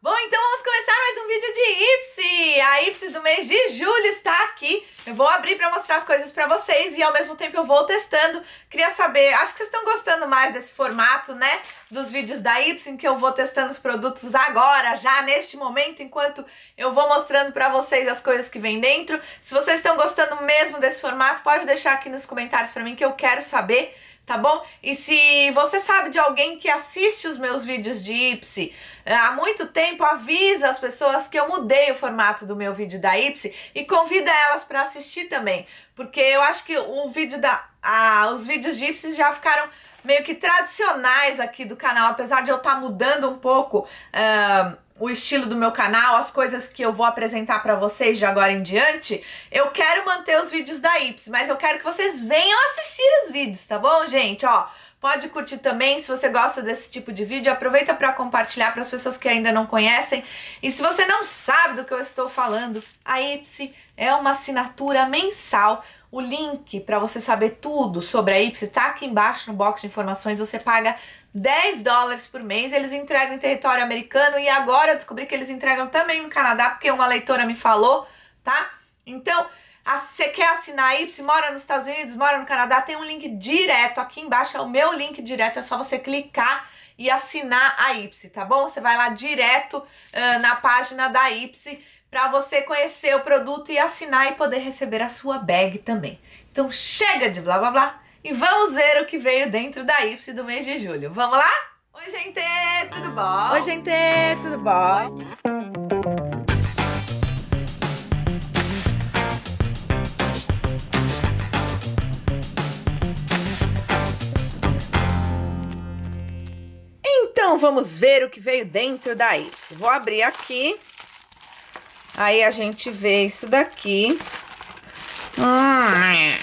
Bom, então vamos começar mais um vídeo de Ipsy. A Ipsy do mês de julho está aqui. Eu vou abrir para mostrar as coisas para vocês e ao mesmo tempo eu vou testando. Queria saber, acho que vocês estão gostando mais desse formato, né? Dos vídeos da Ipsy, em que eu vou testando os produtos agora, já neste momento, enquanto eu vou mostrando para vocês as coisas que vem dentro. Se vocês estão gostando mesmo desse formato, pode deixar aqui nos comentários para mim que eu quero saber tá bom? E se você sabe de alguém que assiste os meus vídeos de IPSE eh, há muito tempo, avisa as pessoas que eu mudei o formato do meu vídeo da IPSE e convida elas para assistir também, porque eu acho que o vídeo da ah, os vídeos de IPSE já ficaram meio que tradicionais aqui do canal, apesar de eu estar tá mudando um pouco uh, o estilo do meu canal, as coisas que eu vou apresentar para vocês de agora em diante, eu quero manter os vídeos da Ips, mas eu quero que vocês venham assistir os vídeos, tá bom, gente? Ó, pode curtir também se você gosta desse tipo de vídeo, aproveita para compartilhar para as pessoas que ainda não conhecem. E se você não sabe do que eu estou falando, a Ips é uma assinatura mensal o link para você saber tudo sobre a Ipsy tá aqui embaixo no box de informações. Você paga 10 dólares por mês, eles entregam em território americano e agora eu descobri que eles entregam também no Canadá, porque uma leitora me falou, tá? Então, você quer assinar a Ipsy, mora nos Estados Unidos, mora no Canadá, tem um link direto aqui embaixo, é o meu link direto, é só você clicar e assinar a Ipsy, tá bom? Você vai lá direto uh, na página da Ipsy para você conhecer o produto e assinar e poder receber a sua bag também. Então chega de blá blá blá e vamos ver o que veio dentro da Ipsy do mês de julho. Vamos lá? Oi, gente, tudo bom? Oi, gente, tudo bom? Então vamos ver o que veio dentro da Ipsy. Vou abrir aqui Aí a gente vê isso daqui. Hum.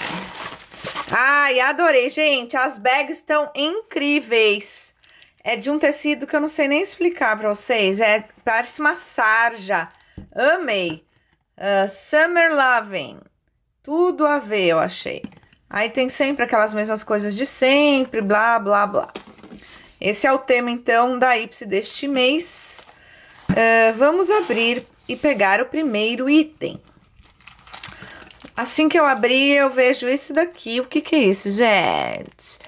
Ai, adorei, gente. As bags estão incríveis. É de um tecido que eu não sei nem explicar pra vocês. É, parece uma sarja. Amei. Uh, Summer Loving. Tudo a ver, eu achei. Aí tem sempre aquelas mesmas coisas de sempre, blá, blá, blá. Esse é o tema, então, da Ipsy deste mês. Uh, vamos abrir e pegar o primeiro item. Assim que eu abrir, eu vejo isso daqui. O que, que é isso, gente?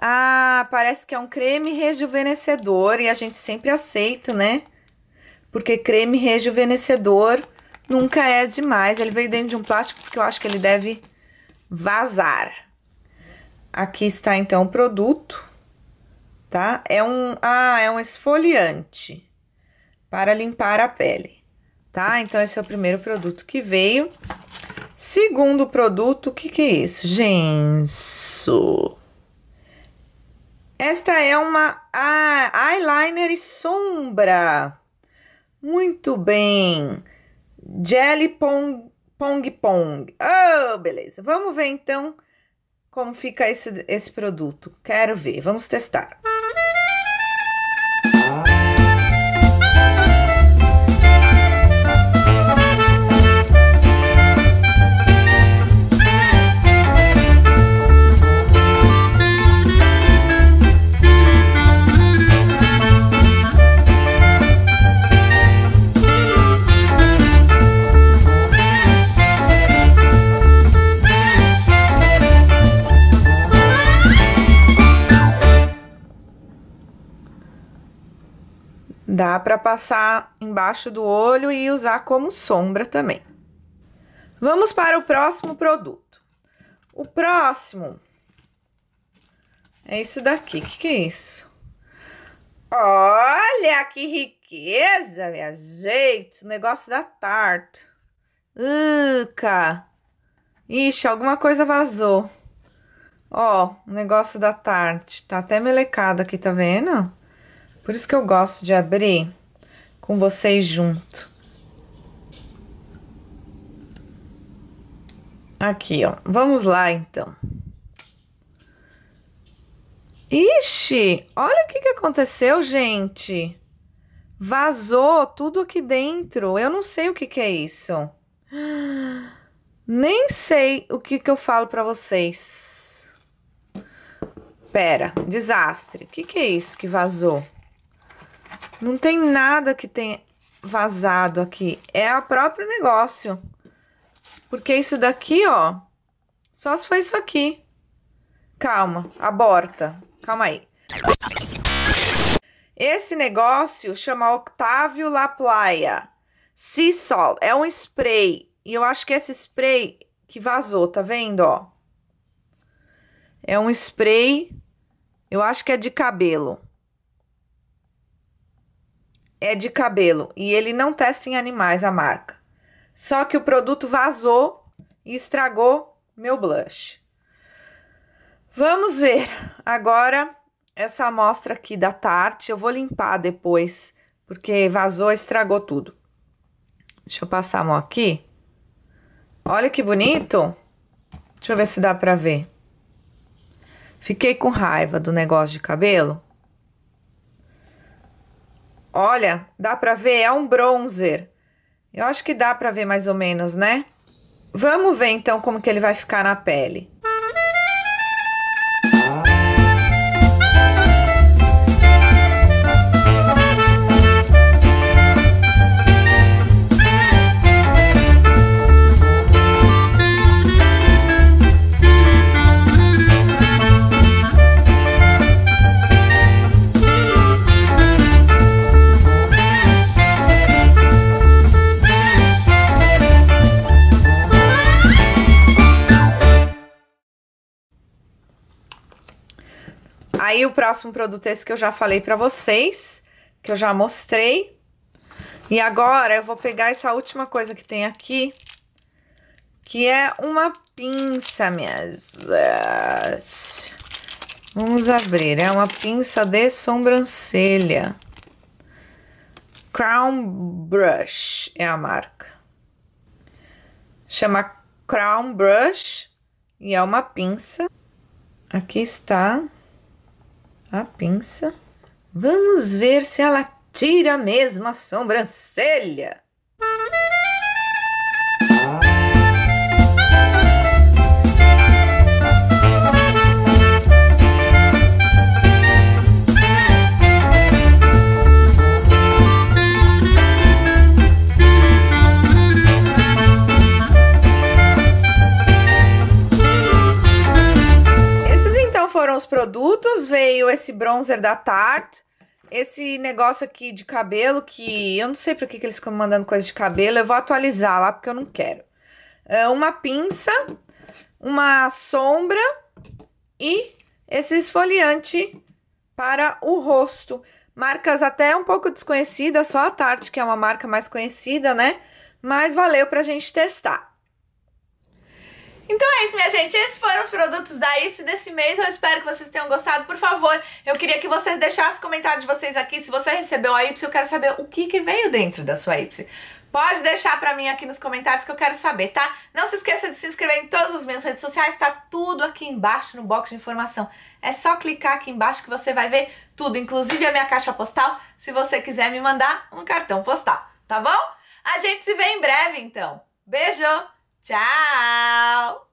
Ah, parece que é um creme rejuvenescedor e a gente sempre aceita, né? Porque creme rejuvenescedor nunca é demais. Ele veio dentro de um plástico que eu acho que ele deve vazar. Aqui está, então, o produto, tá? É um, ah, é um esfoliante para limpar a pele tá? Então, esse é o primeiro produto que veio. Segundo produto, o que, que é isso? Gente, Esta é uma ah, eyeliner e sombra. Muito bem. Jelly Pong Pong. pong. Oh, beleza. Vamos ver então como fica esse, esse produto. Quero ver. Vamos testar. Dá para passar embaixo do olho e usar como sombra também. Vamos para o próximo produto. O próximo é isso daqui. O que, que é isso? Olha que riqueza, minha gente! O negócio da Tarte. Uca! Ixi, alguma coisa vazou. Ó, o negócio da Tarte. Tá até melecado aqui, tá vendo? Por isso que eu gosto de abrir com vocês junto. Aqui, ó. Vamos lá, então. Ixi, olha o que, que aconteceu, gente. Vazou tudo aqui dentro. Eu não sei o que, que é isso. Nem sei o que, que eu falo para vocês. Pera, desastre. O que, que é isso que vazou? Não tem nada que tenha vazado aqui. É o próprio negócio. Porque isso daqui, ó. Só se foi isso aqui. Calma, aborta. Calma aí. Esse negócio chama Octávio La Sea Salt. É um spray. E eu acho que é esse spray que vazou, tá vendo, ó? É um spray. Eu acho que é de cabelo é de cabelo e ele não testa em animais a marca. Só que o produto vazou e estragou meu blush. Vamos ver agora essa amostra aqui da Tarte. Eu vou limpar depois, porque vazou, estragou tudo. Deixa eu passar a mão aqui. Olha que bonito. Deixa eu ver se dá pra ver. Fiquei com raiva do negócio de cabelo. Olha, dá para ver, é um bronzer. Eu acho que dá para ver mais ou menos, né? Vamos ver então como que ele vai ficar na pele. Aí o próximo produto é esse que eu já falei para vocês, que eu já mostrei. E agora eu vou pegar essa última coisa que tem aqui, que é uma pinça, minhas... Vamos abrir, é uma pinça de sobrancelha. Crown Brush é a marca. Chama Crown Brush e é uma pinça. Aqui está. Ah, a pinça. Vamos ver se ela tira mesmo a sobrancelha. os produtos, veio esse bronzer da Tarte, esse negócio aqui de cabelo, que eu não sei por que, que eles ficam mandando coisa de cabelo, eu vou atualizar lá porque eu não quero. É uma pinça, uma sombra e esse esfoliante para o rosto. Marcas até um pouco desconhecidas, só a Tarte, que é uma marca mais conhecida, né? Mas valeu pra gente testar. Então é isso, minha gente. Esses foram os produtos da IT desse mês. Eu espero que vocês tenham gostado. Por favor, eu queria que vocês deixassem comentário de vocês aqui. Se você recebeu a IT, eu quero saber o que, que veio dentro da sua IT. Pode deixar pra mim aqui nos comentários que eu quero saber, tá? Não se esqueça de se inscrever em todas as minhas redes sociais, tá tudo aqui embaixo no box de informação. É só clicar aqui embaixo que você vai ver tudo, inclusive a minha caixa postal, se você quiser me mandar um cartão postal, tá bom? A gente se vê em breve, então. Beijo! 早。